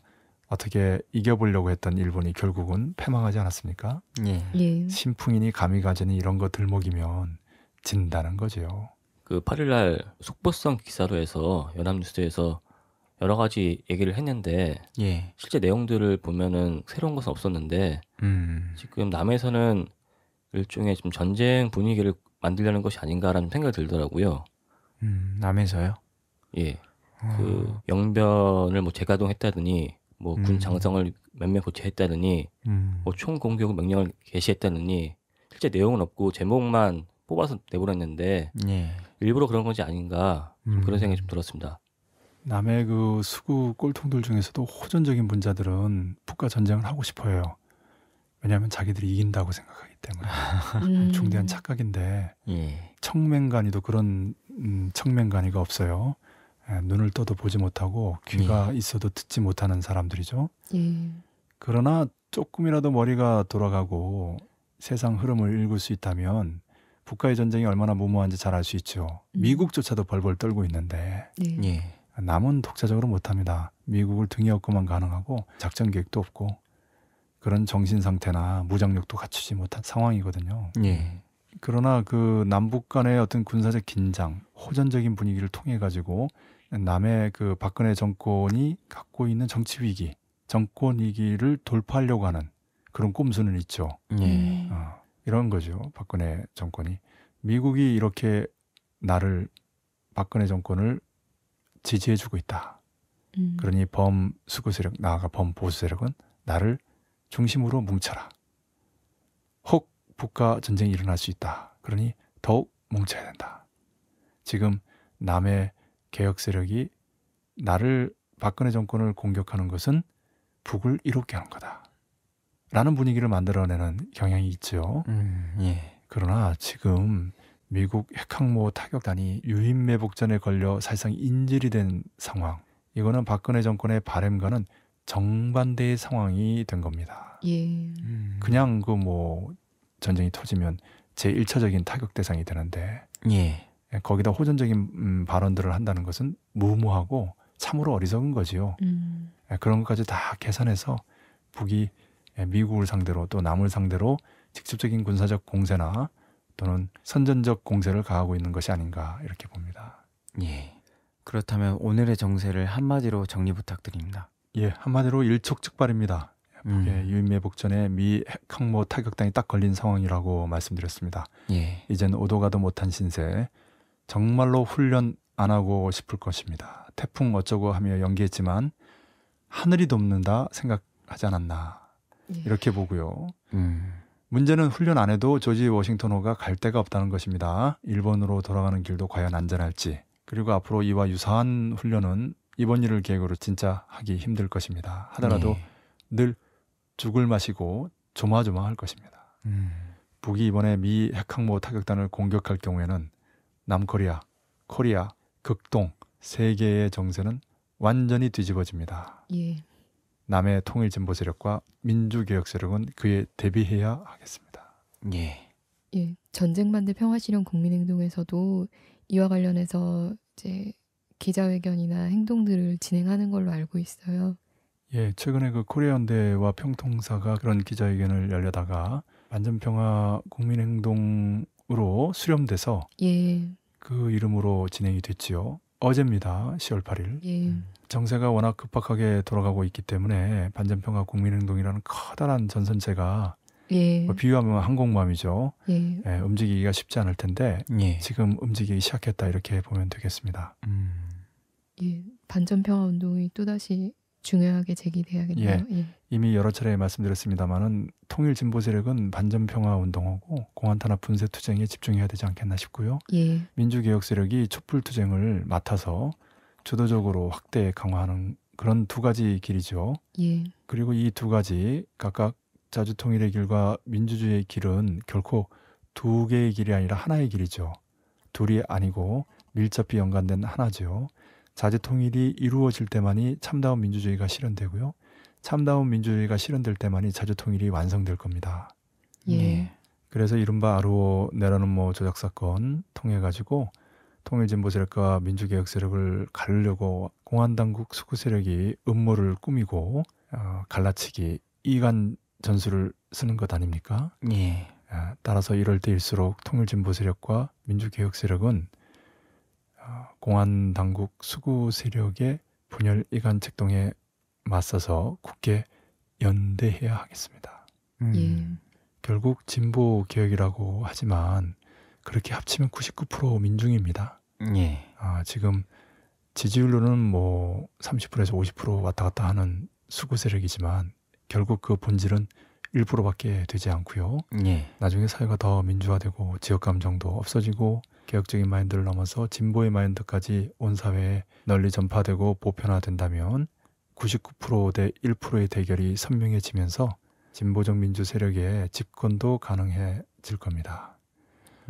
어떻게 이겨보려고 했던 일본이 결국은 패망하지 않았습니까? 예. 예. 신풍이니 가미가제니 이런 거 들먹이면 진다는 거지요. 그 8일날 속보성 기사로 해서 연합뉴스에서 여러 가지 얘기를 했는데 예. 실제 내용들을 보면은 새로운 것은 없었는데 음. 지금 남에서는 일종의 좀 전쟁 분위기를 만들려는 것이 아닌가라는 생각이 들더라고요. 음, 남에서요? 예. 어. 그 영변을 뭐 재가동했다더니 뭐군 음. 장성을 몇몇 고체했다더니 음. 뭐총 공격 명령을 개시했다더니 실제 내용은 없고 제목만 뽑아서 내보냈는데 예. 일부러 그런 건지 아닌가 음. 그런 생각이 좀 들었습니다. 남의 그 수구 꼴통들 중에서도 호전적인 분자들은 북과 전쟁을 하고 싶어요. 왜냐하면 자기들이 이긴다고 생각하기 때문에 음. 중대한 착각인데 예. 청맹간이도 그런 음, 청맹간이가 없어요. 예, 눈을 떠도 보지 못하고 귀가 예. 있어도 듣지 못하는 사람들이죠. 예. 그러나 조금이라도 머리가 돌아가고 세상 흐름을 읽을 수 있다면 북과의 전쟁이 얼마나 무모한지 잘 알 수 있죠. 음. 미국조차도 벌벌 떨고 있는데. 예. 예. 남은 독자적으로 못합니다. 미국을 등에 업고만 가능하고 작전 계획도 없고 그런 정신 상태나 무장력도 갖추지 못한 상황이거든요. 예. 그러나 그 남북 간의 어떤 군사적 긴장, 호전적인 분위기를 통해 가지고 남의 그 박근혜 정권이 갖고 있는 정치 위기, 정권 위기를 돌파하려고 하는 그런 꼼수는 있죠. 예. 어, 이런 거죠. 박근혜 정권이 미국이 이렇게 나를 박근혜 정권을 지지해주고 있다. 음. 그러니 범수구 세력, 나아가 범보수 세력은 나를 중심으로 뭉쳐라. 혹 북과 전쟁이 일어날 수 있다. 그러니 더욱 뭉쳐야 된다. 지금 남의 개혁 세력이 나를 박근혜 정권을 공격하는 것은 북을 이롭게 하는 거다. 라는 분위기를 만들어내는 경향이 있죠. 음, 예. 그러나 지금 미국 핵항모 타격단이 유인매복전에 걸려 사실상 인질이 된 상황. 이거는 박근혜 정권의 바램과는 정반대의 상황이 된 겁니다. 예. 음. 그냥 그 뭐 전쟁이 터지면 제1차적인 타격 대상이 되는데 예. 예 거기다 호전적인 음, 발언들을 한다는 것은 무모하고 참으로 어리석은 거지요. 음. 예, 그런 것까지 다 계산해서 북이 예, 미국을 상대로 또 남을 상대로 직접적인 군사적 공세나 또는 선전적 공세를 가하고 있는 것이 아닌가 이렇게 봅니다. 예. 그렇다면 오늘의 정세를 한마디로 정리 부탁드립니다. 예, 한마디로 일촉즉발입니다. 음. 예, 유인미 복전에 미 핵항모 타격당이 딱 걸린 상황이라고 말씀드렸습니다. 예. 이젠 오도 가도 못한 신세. 정말로 훈련 안 하고 싶을 것입니다. 태풍 어쩌고 하며 연기했지만 하늘이 돕는다 생각하지 않았나 예. 이렇게 보고요. 음. 문제는 훈련 안 해도 조지 워싱턴호가 갈 데가 없다는 것입니다. 일본으로 돌아가는 길도 과연 안전할지, 그리고 앞으로 이와 유사한 훈련은 이번 일을 계획으로 진짜 하기 힘들 것입니다. 하더라도 네. 늘 죽을 마시고 조마조마할 것입니다. 음. 북이 이번에 미 핵항모 타격단을 공격할 경우에는 남코리아, 코리아, 극동 세 개의 정세는 완전히 뒤집어집니다. 예. 남의 통일진보 세력과 민주개혁 세력은 그에 대비해야 하겠습니다. 예. 예. 전쟁 반대 평화 실현 국민행동에서도 이와 관련해서 이제 기자회견이나 행동들을 진행하는 걸로 알고 있어요. 예, 최근에 그 코리아연대와 평통사가 그런 기자회견을 열려다가 완전 평화 국민행동으로 수렴돼서 예. 그 이름으로 진행이 됐지요. 어제입니다. 10월 8일. 예. 음. 정세가 워낙 급박하게 돌아가고 있기 때문에 반전평화 국민행동이라는 커다란 전선체가 예. 뭐 비유하면 항공모함이죠. 예. 예, 움직이기가 쉽지 않을 텐데 예. 지금 움직이기 시작했다 이렇게 보면 되겠습니다. 음. 예, 반전평화 운동이 또다시 중요하게 제기돼야겠네요. 예. 예. 이미 여러 차례 말씀드렸습니다만은 통일 진보 세력은 반전 평화 운동하고 공안 탄압 분쇄 투쟁에 집중해야 되지 않겠나 싶고요. 예. 민주 개혁 세력이 촛불 투쟁을 맡아서 주도적으로 확대 강화하는 그런 두 가지 길이죠. 예. 그리고 이 두 가지 각각 자주 통일의 길과 민주주의의 길은 결코 두 개의 길이 아니라 하나의 길이죠. 둘이 아니고 밀접히 연관된 하나죠. 자재 통일이 이루어질 때만이 참다운 민주주의가 실현되고요. 참다운 민주주의가 실현될 때만이 자재 통일이 완성될 겁니다. 예. 네. 그래서 이른바 아로 내라는 뭐 조작 사건 통해 가지고 통일진보 세력과 민주개혁 세력을 가르려고 공안당국 수구 세력이 음모를 꾸미고 어, 갈라치기 이간 전술을 쓰는 것 아닙니까? 예. 아, 따라서 이럴 때일수록 통일진보 세력과 민주개혁 세력은 공안 당국 수구 세력의 분열 이간 책동에 맞서서 굳게 연대해야 하겠습니다. 음. 예. 결국 진보 개혁이라고 하지만 그렇게 합치면 99% 민중입니다. 예. 아, 지금 지지율로는 뭐 30%에서 50% 왔다 갔다 하는 수구 세력이지만 결국 그 본질은 1%밖에 되지 않고요. 예. 나중에 사회가 더 민주화되고 지역 감정도 없어지고 개혁적인 마인드를 넘어서 진보의 마인드까지 온 사회에 널리 전파되고 보편화된다면 99%대 1%의 대결이 선명해지면서 진보적 민주 세력의 집권도 가능해질 겁니다.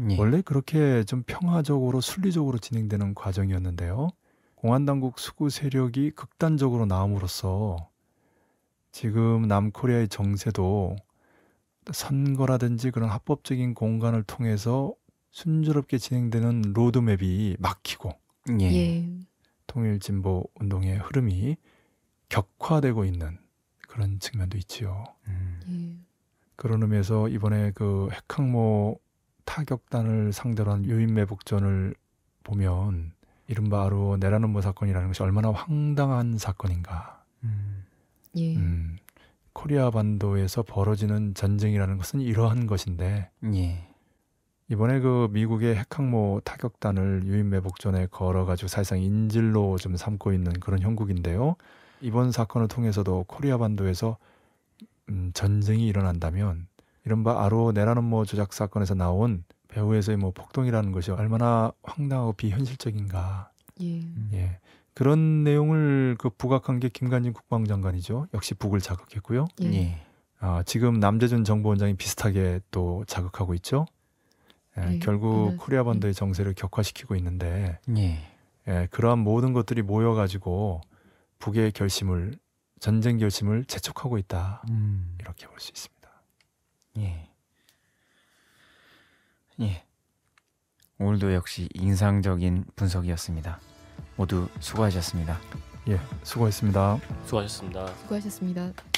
예. 원래 그렇게 좀 평화적으로 순리적으로 진행되는 과정이었는데요. 공안당국 수구 세력이 극단적으로 나옴으로써 지금 남코리아의 정세도 선거라든지 그런 합법적인 공간을 통해서 순조롭게 진행되는 로드맵이 막히고 예. 예. 통일진보 운동의 흐름이 격화되고 있는 그런 측면도 있지요. 음. 예. 그런 의미에서 이번에 그 핵항모 타격단을 상대로 한 유인매 복전을 보면 이른바 바로 내라음모 사건이라는 것이 얼마나 황당한 사건인가. 음. 예. 음, 코리아 반도에서 벌어지는 전쟁이라는 것은 이러한 것인데 예. 이번에 그 미국의 핵항모 타격단을 유인 매복전에 걸어가지고 사실상 인질로 좀 삼고 있는 그런 형국인데요. 이번 사건을 통해서도 코리아 반도에서 음, 전쟁이 일어난다면 이른바 아로네라는 뭐 조작 사건에서 나온 배후에서의 뭐 폭동이라는 것이 얼마나 황당하고 비현실적인가. 예. 음. 예. 그런 내용을 그 부각한 게 김관진 국방장관이죠. 역시 북을 자극했고요. 예. 예. 아, 지금 남재준 정보원장이 비슷하게 또 자극하고 있죠. 예, 예, 결국 코리아 반도의 예. 정세를 격화시키고 있는데 예. 예, 그러한 모든 것들이 모여가지고 북의 결심을 전쟁 결심을 재촉하고 있다 음. 이렇게 볼 수 있습니다. 예. 예. 오늘도 역시 인상적인 분석이었습니다. 모두 수고하셨습니다. 예, 수고했습니다. 수고하셨습니다. 수고하셨습니다. 수고하셨습니다.